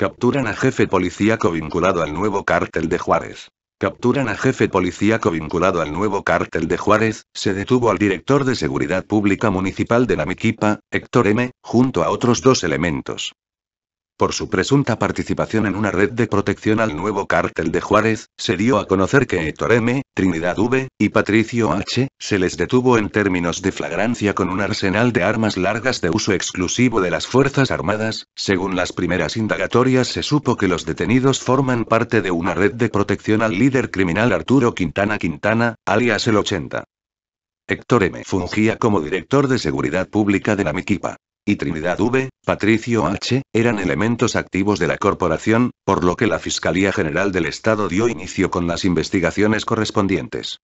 Capturan a jefe policíaco vinculado al nuevo cártel de Juárez. Capturan a jefe policíaco vinculado al nuevo cártel de Juárez, se detuvo al director de Seguridad Pública Municipal de Namiquipa, Héctor M., junto a otros dos elementos. Por su presunta participación en una red de protección al nuevo cártel de Juárez, se dio a conocer que Héctor M., Trinidad V. y Patricio H. se les detuvo en términos de flagrancia con un arsenal de armas largas de uso exclusivo de las Fuerzas Armadas. Según las primeras indagatorias, se supo que los detenidos forman parte de una red de protección al líder criminal Arturo Quintana Quintana, alias el 80. Héctor M. fungía como director de seguridad pública de la Miquipa y Trinidad V, Patricio H., eran elementos activos de la corporación, por lo que la Fiscalía General del Estado dio inicio con las investigaciones correspondientes.